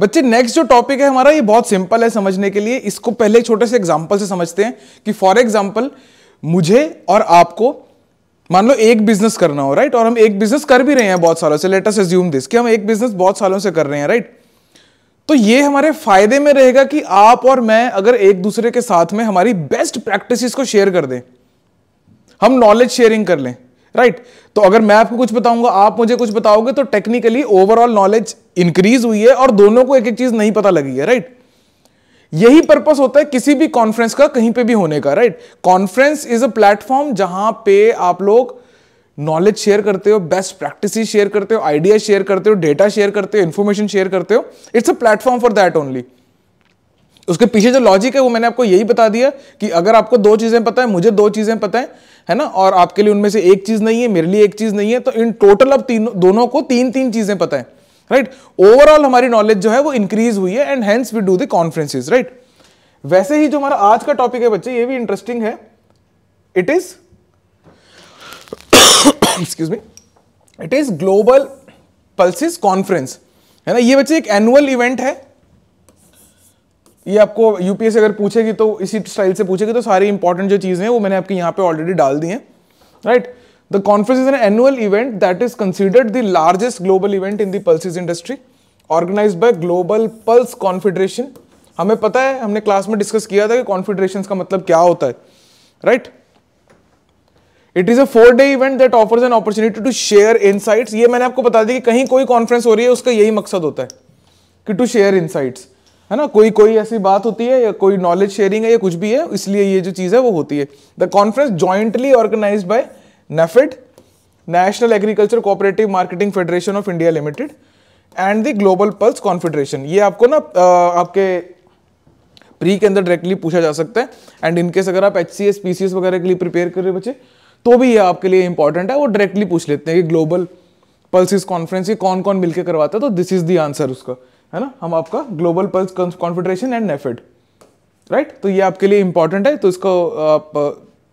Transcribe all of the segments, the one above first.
बच्चे नेक्स्ट जो टॉपिक है हमारा ये बहुत सिंपल है समझने के लिए इसको पहले एक छोटे से एग्जाम्पल से समझते हैं कि फॉर एग्जाम्पल मुझे और आपको मान लो एक बिजनेस करना हो राइट और हम एक बिजनेस कर भी रहे हैं बहुत सालों से अस एज्यूम दिस कि हम एक बिजनेस बहुत सालों से कर रहे हैं राइट तो ये हमारे फायदे में रहेगा कि आप और मैं अगर एक दूसरे के साथ में हमारी बेस्ट प्रैक्टिस को शेयर कर दें हम नॉलेज शेयरिंग कर लें राइट right? तो अगर मैं आपको कुछ बताऊंगा आप मुझे कुछ बताओगे तो टेक्निकली ओवरऑल नॉलेज इंक्रीज हुई है और दोनों को एक एक चीज नहीं पता लगी है राइट right? यही पर्पस होता है किसी भी कॉन्फ्रेंस का कहीं पे भी होने का right conference is a platform जहां पे आप लोग नॉलेज शेयर करते हो बेस्ट प्रैक्टिस शेयर करते हो आइडिया शेयर करते हो डेटा शेयर करते हो इन्फॉर्मेशन शेयर करते हो it's a platform for that only उसके पीछे जो लॉजिक है वो मैंने आपको यही बता दिया कि अगर आपको दो चीज़ें पता है मुझे दो चीज़ें पता है है ना और आपके लिए उनमें से एक चीज़ नहीं है मेरे लिए एक चीज़ नहीं है तो इन टोटल अब तीनों दोनों को तीन तीन चीज़ें पता है राइट ओवरऑल हमारी नॉलेज जो है वो इंक्रीज हुई है and hence we do the conferences right वैसे ही जो हमारा आज का टॉपिक है बच्चे ये भी इंटरेस्टिंग है it is excuse me it is global pulses conference है ना ये बच्चे एक एनुअल इवेंट है ये आपको यूपीएस अगर पूछेगी तो इसी स्टाइल से पूछेगी तो सारी इंपॉर्टेंट जो चीज़ें हैं वो मैंने आपके यहाँ पे ऑलरेडी डाल दी हैं right the conference is an annual event that is considered the largest global event in the pulses industry organize by global pulse confederation हमें पता है हमने क्लास में डिस्कस किया था कि कॉन्फेडरेशन का मतलब क्या होता है right it is a four day event that offers an opportunity to share in ये मैंने आपको बता दी कि कहीं कोई कॉन्फ्रेंस हो रही है उसका यही मकसद होता है कि टू शेयर इनसाइट्स है ना कोई कोई ऐसी बात होती है या कोई नॉलेज शेयरिंग है या कुछ भी है इसलिए ये जो चीज़ है वो होती है the conference jointly organize by NAFED national agriculture cooperative marketing federation of India limited and the global pulse confederation ये आपको ना आपके प्री के अंदर डायरेक्टली पूछा जा सकता है एंड इनकेस अगर आप एच सी एस वगैरह के लिए प्रिपेयर कर रहे बच्चे तो भी ये आपके लिए इंपॉर्टेंट है वो डायरेक्टली पूछ लेते हैं कि ग्लोबल पल्सिस कॉन्फ्रेंस ये कौन कौन मिलकर करवाता है तो दिस इज दी आंसर उसका है ना हम आपका global pulse confederation and NAFED right तो ये आपके लिए इंपॉर्टेंट है तो इसको आप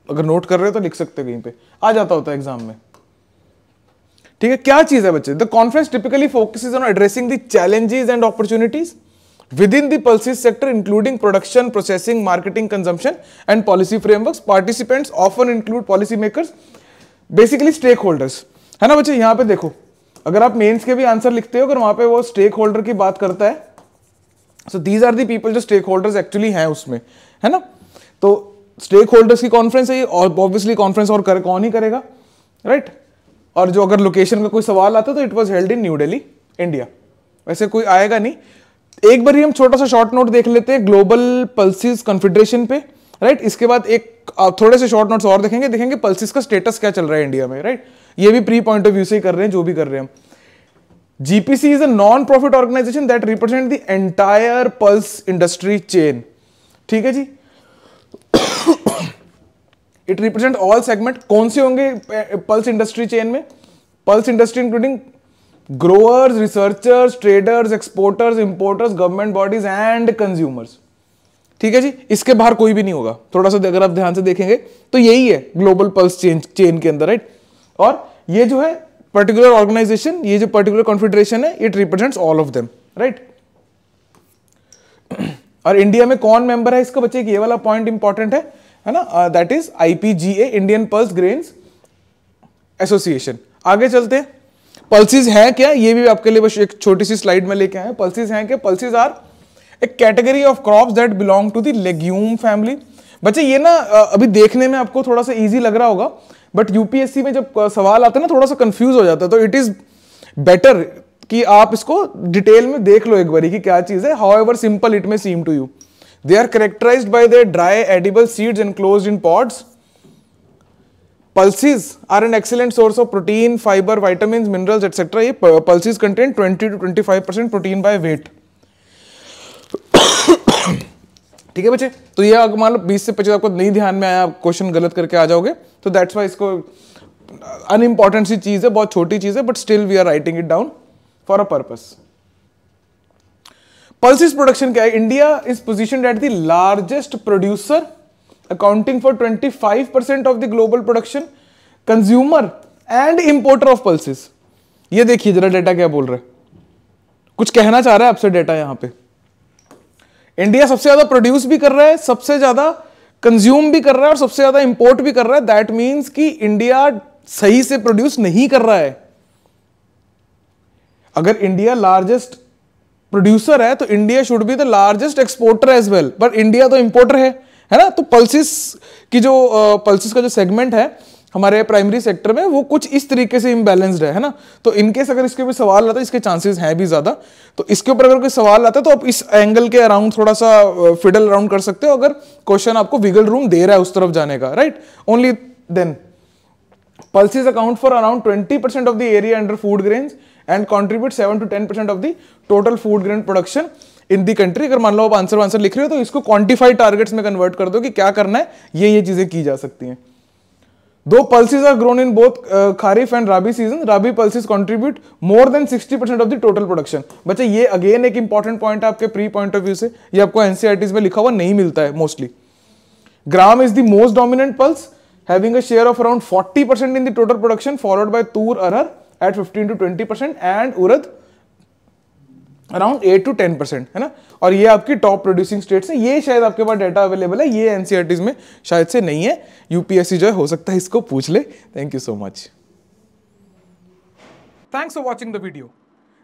अगर नोट कर रहे हो तो लिख सकते कहीं पे आ जाता होता है एग्जाम में ठीक है क्या चीज है बच्चे the conference typically focus on addressing the challenges and opportunities within pulses sector including production processing marketing consumption and policy framework participants often include policy maker basically stakeholders है ना बच्चे यहां पर देखो अगर आप मेंस के भी आंसर लिखते हो अगर वहां पे वो स्टेक होल्डर की बात करता है so these are the people जो स्टेक होल्डर्स एक्चुअली हैं उसमें है ना तो स्टेक होल्डर्स की कॉन्फ्रेंस है ये और ऑब्वियसली कॉन्फ्रेंस और कर, कौन ही करेगा राइट right? और जो अगर लोकेशन का कोई सवाल आता तो it was held in New Delhi India वैसे कोई आएगा नहीं एक बार हम छोटा सा शॉर्ट नोट देख लेते हैं ग्लोबल पल्सिस कॉन्फेडरेशन पे राइट right? इसके बाद एक थोड़े से शॉर्ट नोट्स और देखेंगे देखेंगे पल्सिस का स्टेटस क्या चल रहा है इंडिया में राइट right? ये भी प्री पॉइंट ऑफ व्यू से कर रहे हैं जो भी कर रहे हैं GPC is a non profit organization that represent the entire pulse industry chain ठीक है जी इट रिप्रेजेंट ऑल सेगमेंट कौन से होंगे पल्स इंडस्ट्री चेन में pulse industry including growers researchers traders exporters importers government bodies and consumers ठीक है जी इसके बाहर कोई भी नहीं होगा थोड़ा सा अगर आप ध्यान से देखेंगे तो यही है ग्लोबल पल्स चेन चेन के अंदर राइट और ये जो है पर्टिकुलर ऑर्गेनाइजेशन ये जो पर्टिकुलर कॉन्फेडरेशन है it represent all of them right और इंडिया में कौन मेंबर है इसका बच्चे ये वाला पॉइंट इंपॉर्टेंट है है ना that is IPGA Indian pulse grains association आगे चलते पल्सिस हैं क्या ये भी आपके लिए बस एक छोटी सी स्लाइड में लेके आए पल्सिस हैं क्या pulses are a category of crops that belong to the legume family बच्चे ये ना अभी देखने में आपको थोड़ा सा ईजी लग रहा होगा बट यूपीएससी में जब सवाल आता है ना थोड़ा सा कंफ्यूज हो जाता है तो इट इज़ बेटर कि आप इसको डिटेल में देख लो एक बारी कि क्या चीज़ है however simple it may seem to you they are characterize by their dry edible seeds enclose in pods an are source of protein fibre vitamin minerals vitamins, ये pulses content twenty to twenty five percent protein by weight ठीक है बच्चे तो ये अगर मान लो बीस से पच्चीस आपको नहीं ध्यान में आया क्वेश्चन गलत करके आ जाओगे तो दैट्स वाई इसको अनइम्पॉर्टेंट uh, सी चीज़ है बहुत छोटी चीज़ है but still we are writing it down for a purpose pulses production क्या है India is position at the largest producer accounting for twenty five percent of the global production consumer and importer of pulses ये देखिए जरा data क्या बोल रहे है कुछ कहना चाह रहा है आपसे डेटा यहां पे इंडिया सबसे ज्यादा प्रोड्यूस भी कर रहा है सबसे ज्यादा कंज्यूम भी कर रहा है और सबसे ज्यादा इंपोर्ट भी कर रहा है दैट मीन्स कि इंडिया सही से प्रोड्यूस नहीं कर रहा है अगर इंडिया लार्जेस्ट प्रोड्यूसर है तो India should be the largest exporter as well but India तो इंपोर्टर है है ना तो पल्सिस की जो पल्सिस का जो सेगमेंट है हमारे प्राइमरी सेक्टर में वो कुछ इस तरीके से इम्बेलेंसड है, ना तो इनकेस अगर इसके ऊपर सवाल आता है इसके चांसेस हैं भी ज़्यादा तो इसके ऊपर अगर कोई सवाल आता है तो आप इस एंगल के अराउंड थोड़ा सा फिडल अराउंड कर सकते हो अगर क्वेश्चन आपको विगल रूम दे रहा है उस तरफ जाने का right only then pulses account for around twenty percent of the area under food food and contribute seven to ten percent of the total food grain production in the country अगर मान लो आप answer answer लिख रहे हो तो इसको quantified targets में convert कर दो कि क्या करना है ये ये चीजें की जा सकती हैं दो pulses are grown in both uh, and rabi season rabi pulses pulses more than than percent of the total production बच्चे ये अगेन एक इंपॉर्टेंट पॉइंट है आपके प्री पॉइंट ऑफ व्यू से ये आपको एनसीआरटीज e में लिखा हुआ नहीं मिलता है mostly gram is the most dominant pulse having a share of around 40% in the total production followed by tur arhar at 15 to 20% and urad around eight to ten percent है ना और ये आपकी टॉप प्रोड्यूसिंग स्टेट्स हैं ये शायद आपके पास डाटा अवेलेबल है ये एन e में शायद से नहीं है यूपीएससी जो है हो सकता है इसको पूछ ले thank you so much thanks for watching the video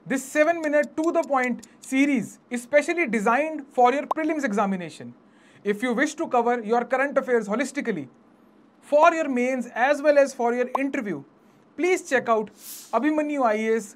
this seven minute to the point series specially designed for your prelims examination if you wish to cover your current affair holistically for your mains as well as for your interview please check out Abhimanyu I S